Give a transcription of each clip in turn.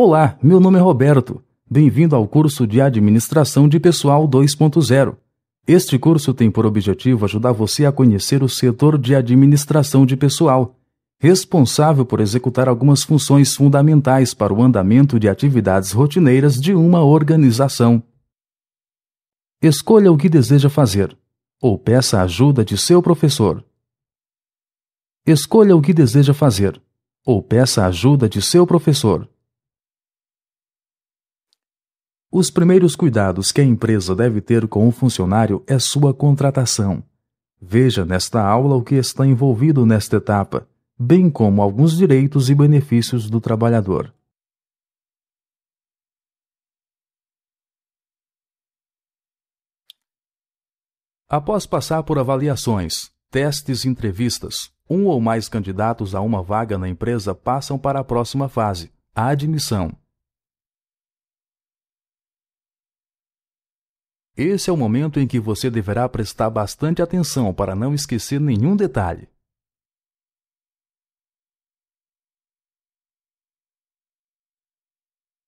Olá, meu nome é Roberto. Bem-vindo ao curso de Administração de Pessoal 2.0. Este curso tem por objetivo ajudar você a conhecer o setor de administração de pessoal, responsável por executar algumas funções fundamentais para o andamento de atividades rotineiras de uma organização. Escolha o que deseja fazer, ou peça a ajuda de seu professor. Escolha o que deseja fazer, ou peça a ajuda de seu professor. Os primeiros cuidados que a empresa deve ter com o funcionário é sua contratação. Veja nesta aula o que está envolvido nesta etapa, bem como alguns direitos e benefícios do trabalhador. Após passar por avaliações, testes e entrevistas, um ou mais candidatos a uma vaga na empresa passam para a próxima fase, a admissão. Esse é o momento em que você deverá prestar bastante atenção para não esquecer nenhum detalhe.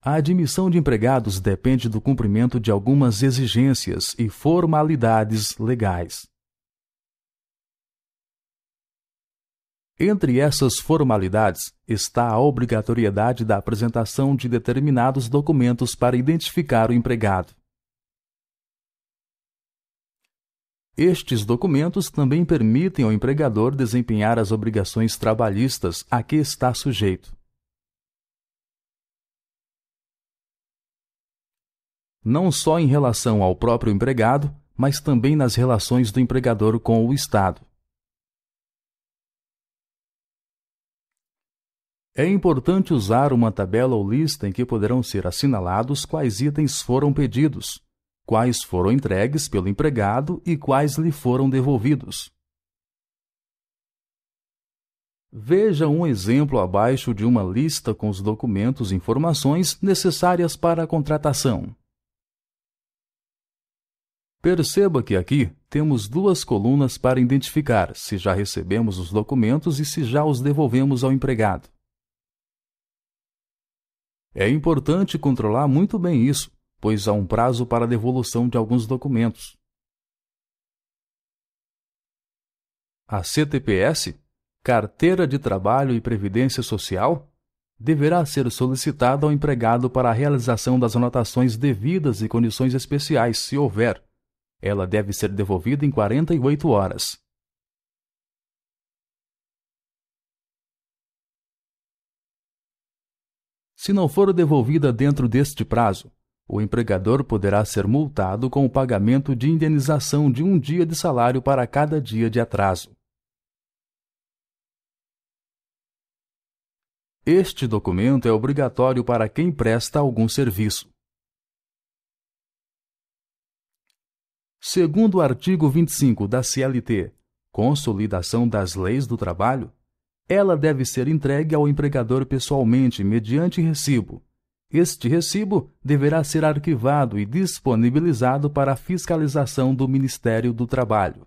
A admissão de empregados depende do cumprimento de algumas exigências e formalidades legais. Entre essas formalidades está a obrigatoriedade da apresentação de determinados documentos para identificar o empregado. Estes documentos também permitem ao empregador desempenhar as obrigações trabalhistas a que está sujeito. Não só em relação ao próprio empregado, mas também nas relações do empregador com o Estado. É importante usar uma tabela ou lista em que poderão ser assinalados quais itens foram pedidos, quais foram entregues pelo empregado e quais lhe foram devolvidos. Veja um exemplo abaixo de uma lista com os documentos e informações necessárias para a contratação. Perceba que aqui temos duas colunas para identificar se já recebemos os documentos e se já os devolvemos ao empregado. É importante controlar muito bem isso, pois há um prazo para devolução de alguns documentos. A CTPS, Carteira de Trabalho e Previdência Social, deverá ser solicitada ao empregado para a realização das anotações devidas e condições especiais, se houver. Ela deve ser devolvida em 48 horas. Se não for devolvida dentro deste prazo, o empregador poderá ser multado com o pagamento de indenização de um dia de salário para cada dia de atraso. Este documento é obrigatório para quem presta algum serviço. Segundo o artigo 25 da CLT, Consolidação das Leis do Trabalho, ela deve ser entregue ao empregador pessoalmente mediante recibo, este recibo deverá ser arquivado e disponibilizado para fiscalização do Ministério do Trabalho.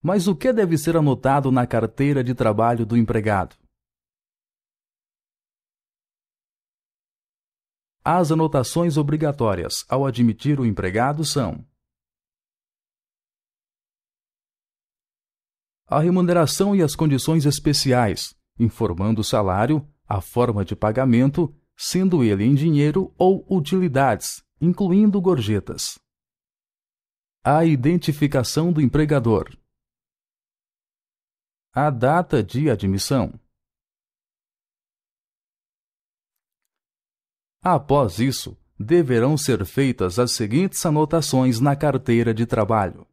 Mas o que deve ser anotado na carteira de trabalho do empregado? As anotações obrigatórias ao admitir o empregado são: a remuneração e as condições especiais, informando o salário, a forma de pagamento, sendo ele em dinheiro ou utilidades, incluindo gorjetas. A identificação do empregador. A data de admissão. Após isso, deverão ser feitas as seguintes anotações na carteira de trabalho.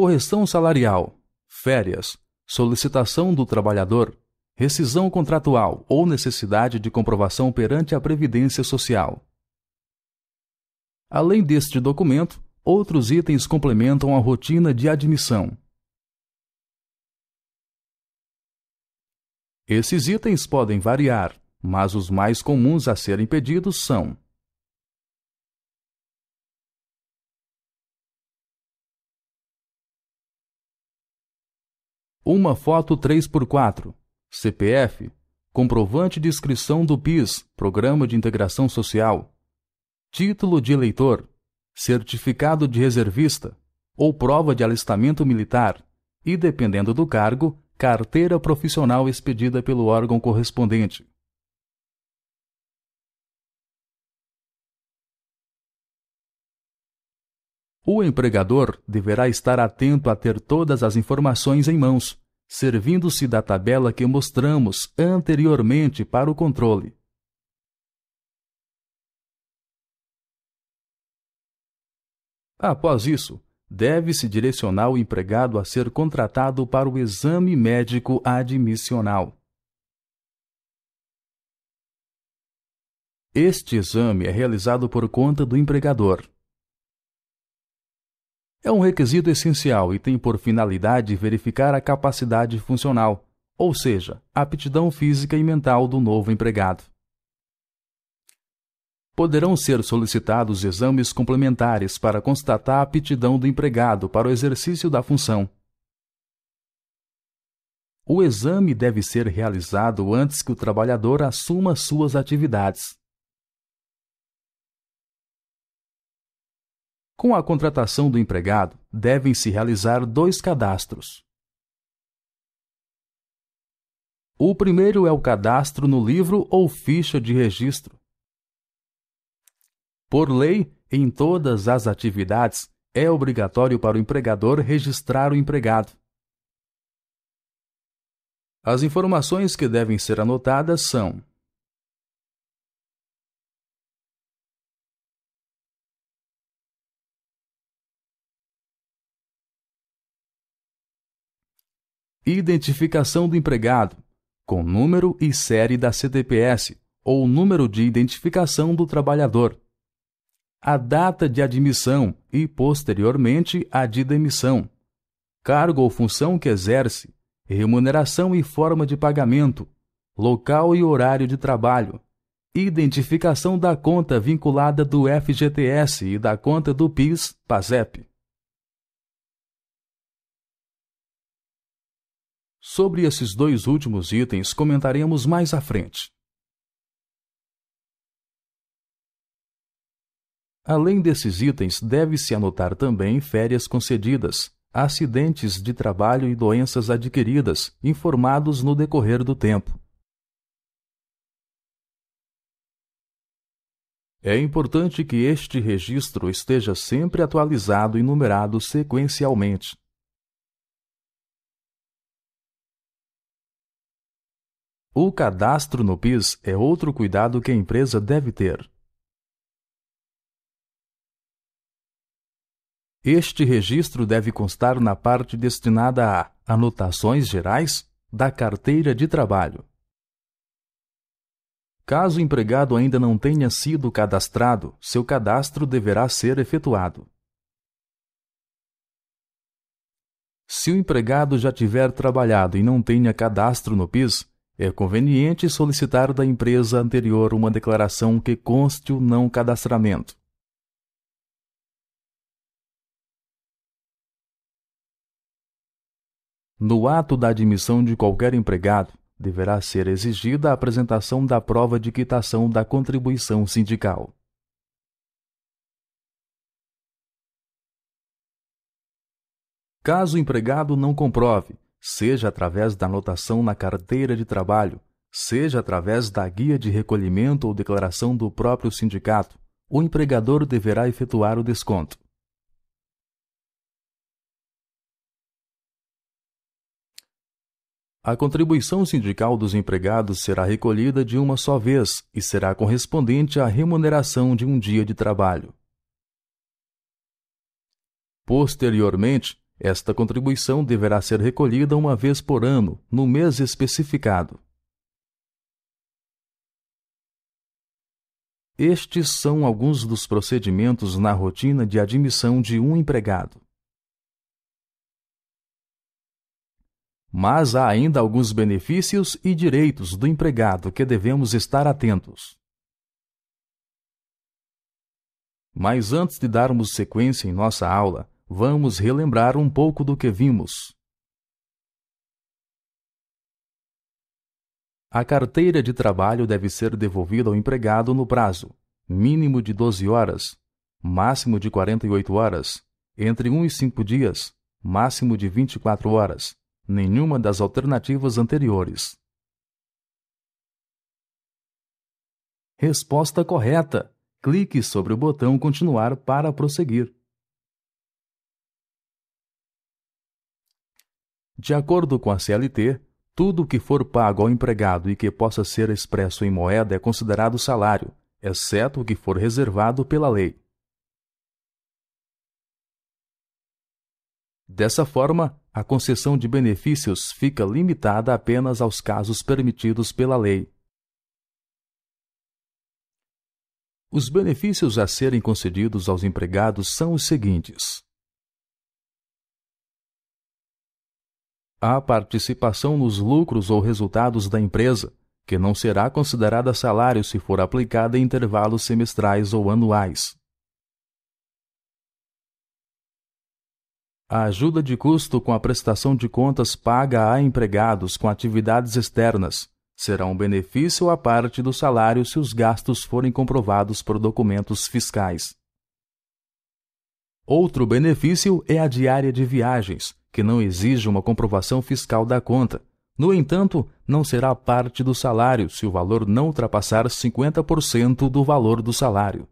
correção salarial, férias, solicitação do trabalhador, rescisão contratual ou necessidade de comprovação perante a Previdência Social. Além deste documento, outros itens complementam a rotina de admissão. Esses itens podem variar, mas os mais comuns a serem pedidos são uma foto 3x4, CPF, comprovante de inscrição do PIS, Programa de Integração Social, título de eleitor, certificado de reservista ou prova de alistamento militar e, dependendo do cargo, carteira profissional expedida pelo órgão correspondente. O empregador deverá estar atento a ter todas as informações em mãos, servindo-se da tabela que mostramos anteriormente para o controle. Após isso, deve-se direcionar o empregado a ser contratado para o exame médico admissional. Este exame é realizado por conta do empregador. É um requisito essencial e tem por finalidade verificar a capacidade funcional, ou seja, a aptidão física e mental do novo empregado. Poderão ser solicitados exames complementares para constatar a aptidão do empregado para o exercício da função. O exame deve ser realizado antes que o trabalhador assuma suas atividades. Com a contratação do empregado, devem-se realizar dois cadastros. O primeiro é o cadastro no livro ou ficha de registro. Por lei, em todas as atividades, é obrigatório para o empregador registrar o empregado. As informações que devem ser anotadas são Identificação do empregado, com número e série da CTPS ou número de identificação do trabalhador. A data de admissão e, posteriormente, a de demissão. Cargo ou função que exerce, remuneração e forma de pagamento, local e horário de trabalho, identificação da conta vinculada do FGTS e da conta do PIS, PASEP. Sobre esses dois últimos itens comentaremos mais à frente. Além desses itens, deve-se anotar também férias concedidas, acidentes de trabalho e doenças adquiridas, informados no decorrer do tempo. É importante que este registro esteja sempre atualizado e numerado sequencialmente. O cadastro no PIS é outro cuidado que a empresa deve ter. Este registro deve constar na parte destinada a Anotações Gerais da Carteira de Trabalho. Caso o empregado ainda não tenha sido cadastrado, seu cadastro deverá ser efetuado. Se o empregado já tiver trabalhado e não tenha cadastro no PIS, é conveniente solicitar da empresa anterior uma declaração que conste o não cadastramento. No ato da admissão de qualquer empregado, deverá ser exigida a apresentação da prova de quitação da contribuição sindical. Caso o empregado não comprove, seja através da anotação na carteira de trabalho, seja através da guia de recolhimento ou declaração do próprio sindicato, o empregador deverá efetuar o desconto. A contribuição sindical dos empregados será recolhida de uma só vez e será correspondente à remuneração de um dia de trabalho. Posteriormente, esta contribuição deverá ser recolhida uma vez por ano, no mês especificado. Estes são alguns dos procedimentos na rotina de admissão de um empregado. Mas há ainda alguns benefícios e direitos do empregado que devemos estar atentos. Mas antes de darmos sequência em nossa aula, Vamos relembrar um pouco do que vimos. A carteira de trabalho deve ser devolvida ao empregado no prazo mínimo de 12 horas, máximo de 48 horas, entre 1 e 5 dias, máximo de 24 horas, nenhuma das alternativas anteriores. Resposta correta. Clique sobre o botão Continuar para prosseguir. De acordo com a CLT, tudo o que for pago ao empregado e que possa ser expresso em moeda é considerado salário, exceto o que for reservado pela lei. Dessa forma, a concessão de benefícios fica limitada apenas aos casos permitidos pela lei. Os benefícios a serem concedidos aos empregados são os seguintes: a participação nos lucros ou resultados da empresa, que não será considerada salário se for aplicada em intervalos semestrais ou anuais. A ajuda de custo com a prestação de contas paga a empregados com atividades externas será um benefício à parte do salário se os gastos forem comprovados por documentos fiscais. Outro benefício é a diária de viagens, que não exige uma comprovação fiscal da conta. No entanto, não será parte do salário se o valor não ultrapassar 50% do valor do salário.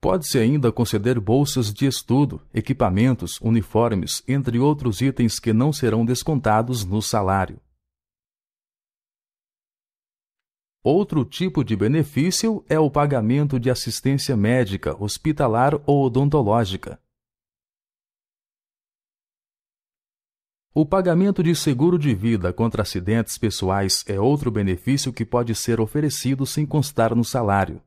Pode-se ainda conceder bolsas de estudo, equipamentos, uniformes, entre outros itens que não serão descontados no salário. Outro tipo de benefício é o pagamento de assistência médica, hospitalar ou odontológica. O pagamento de seguro de vida contra acidentes pessoais é outro benefício que pode ser oferecido sem constar no salário.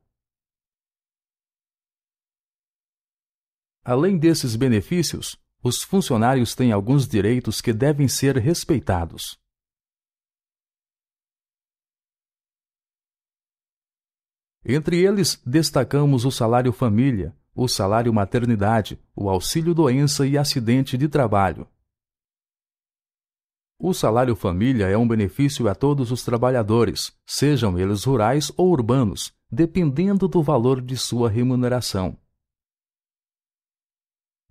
Além desses benefícios, os funcionários têm alguns direitos que devem ser respeitados. Entre eles, destacamos o salário família, o salário maternidade, o auxílio doença e acidente de trabalho. O salário família é um benefício a todos os trabalhadores, sejam eles rurais ou urbanos, dependendo do valor de sua remuneração.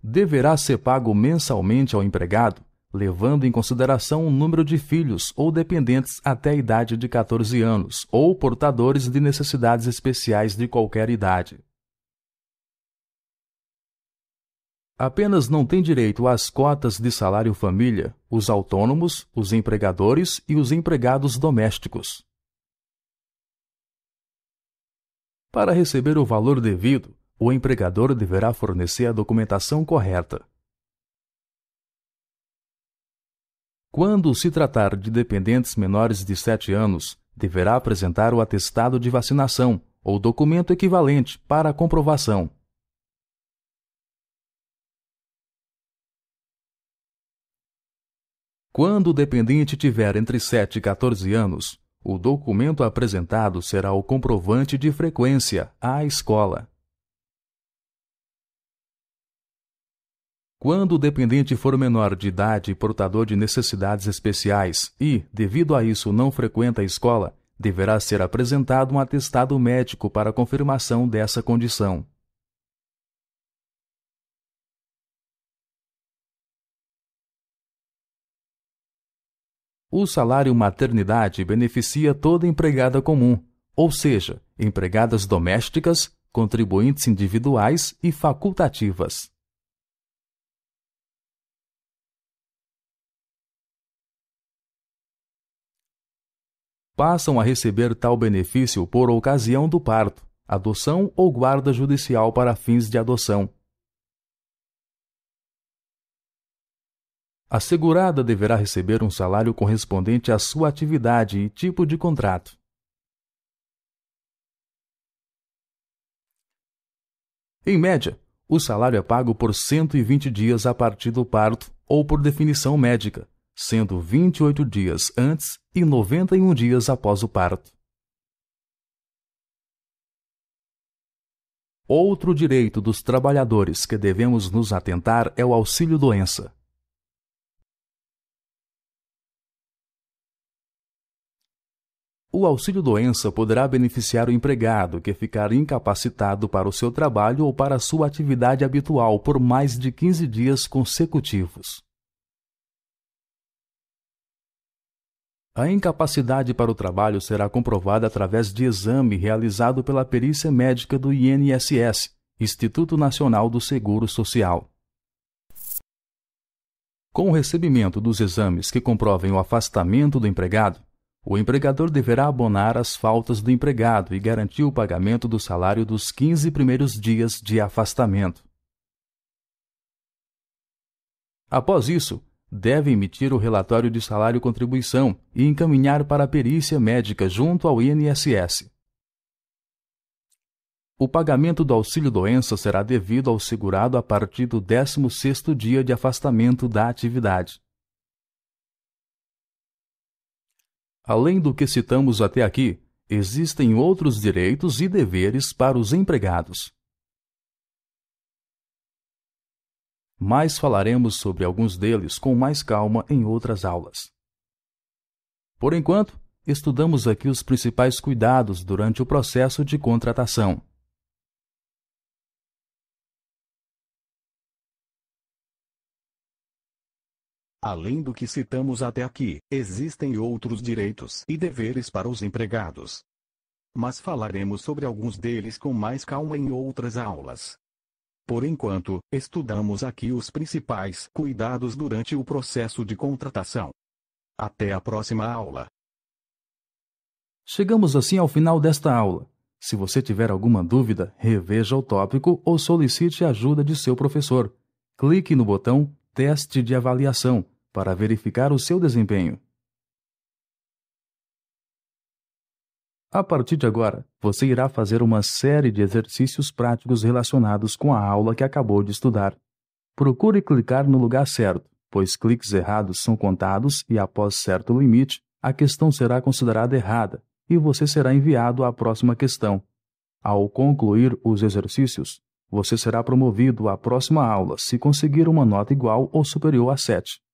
Deverá ser pago mensalmente ao empregado, levando em consideração o número de filhos ou dependentes até a idade de 14 anos ou portadores de necessidades especiais de qualquer idade. Apenas não têm direito às cotas de salário família os autônomos, os empregadores e os empregados domésticos. Para receber o valor devido, o empregador deverá fornecer a documentação correta. Quando se tratar de dependentes menores de 7 anos, deverá apresentar o atestado de vacinação ou documento equivalente para comprovação. Quando o dependente tiver entre 7 e 14 anos, o documento apresentado será o comprovante de frequência à escola. Quando o dependente for menor de idade e portador de necessidades especiais e, devido a isso, não frequenta a escola, deverá ser apresentado um atestado médico para confirmação dessa condição. O salário maternidade beneficia toda empregada comum, ou seja, empregadas domésticas, contribuintes individuais e facultativas. Passam a receber tal benefício por ocasião do parto, adoção ou guarda judicial para fins de adoção, A segurada deverá receber um salário correspondente à sua atividade e tipo de contrato. Em média, o salário é pago por 120 dias a partir do parto ou por definição médica, sendo 28 dias antes e 91 dias após o parto. Outro direito dos trabalhadores que devemos nos atentar é o auxílio-doença. O auxílio-doença poderá beneficiar o empregado que ficar incapacitado para o seu trabalho ou para sua atividade habitual por mais de 15 dias consecutivos. A incapacidade para o trabalho será comprovada através de exame realizado pela perícia médica do INSS, Instituto Nacional do Seguro Social. Com o recebimento dos exames que comprovem o afastamento do empregado, o empregador deverá abonar as faltas do empregado e garantir o pagamento do salário dos 15 primeiros dias de afastamento. Após isso, deve emitir o relatório de salário-contribuição e encaminhar para a perícia médica junto ao INSS. O pagamento do auxílio-doença será devido ao segurado a partir do 16º dia de afastamento da atividade. Além do que citamos até aqui, existem outros direitos e deveres para os empregados. Mas falaremos sobre alguns deles com mais calma em outras aulas. Por enquanto, estudamos aqui os principais cuidados durante o processo de contratação. Além do que citamos até aqui, existem outros direitos e deveres para os empregados. Mas falaremos sobre alguns deles com mais calma em outras aulas. Por enquanto, estudamos aqui os principais cuidados durante o processo de contratação. Até a próxima aula. Chegamos assim ao final desta aula. Se você tiver alguma dúvida, reveja o tópico ou solicite a ajuda de seu professor. Clique no botão Teste de Avaliação para verificar o seu desempenho. A partir de agora, você irá fazer uma série de exercícios práticos relacionados com a aula que acabou de estudar. Procure clicar no lugar certo, pois cliques errados são contados e, após certo limite, a questão será considerada errada e você será enviado à próxima questão. Ao concluir os exercícios, você será promovido à próxima aula se conseguir uma nota igual ou superior a 7.